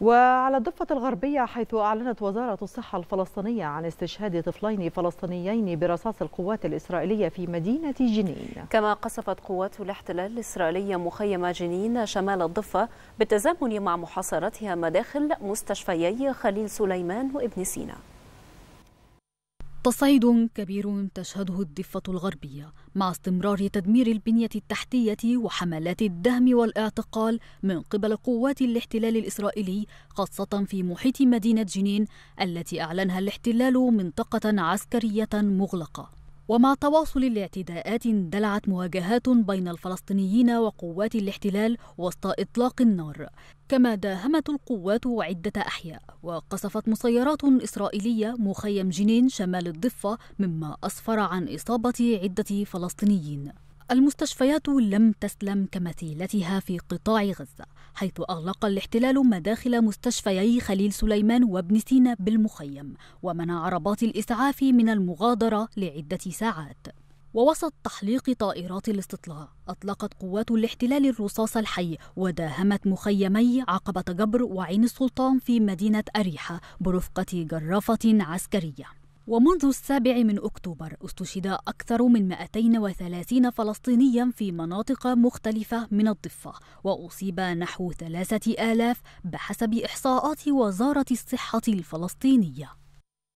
وعلى الضفة الغربية حيث أعلنت وزارة الصحة الفلسطينية عن استشهاد طفلين فلسطينيين برصاص القوات الإسرائيلية في مدينة جنين كما قصفت قوات الاحتلال الإسرائيلية مخيم جنين شمال الضفة بالتزامن مع محاصرتها مداخل مستشفيي خليل سليمان وابن سينا تصعيد كبير تشهده الضفة الغربية مع استمرار تدمير البنية التحتية وحملات الدهم والاعتقال من قبل قوات الاحتلال الإسرائيلي خاصة في محيط مدينة جنين التي أعلنها الاحتلال منطقة عسكرية مغلقة ومع تواصل الاعتداءات اندلعت مواجهات بين الفلسطينيين وقوات الاحتلال وسط إطلاق النار كما داهمت القوات عدة أحياء وقصفت مسيرات إسرائيلية مخيم جنين شمال الضفة مما أسفر عن إصابة عدة فلسطينيين المستشفيات لم تسلم كمثيلتها في قطاع غزة حيث أغلق الاحتلال مداخل مستشفيي خليل سليمان وابن سينا بالمخيم ومنع عربات الإسعاف من المغادرة لعدة ساعات ووسط تحليق طائرات الاستطلاع أطلقت قوات الاحتلال الرصاص الحي وداهمت مخيمي عقبة جبر وعين السلطان في مدينة أريحة برفقة جرافة عسكرية ومنذ السابع من أكتوبر استشهد أكثر من 230 فلسطينيا في مناطق مختلفة من الضفة وأصيب نحو 3000 بحسب إحصاءات وزارة الصحة الفلسطينية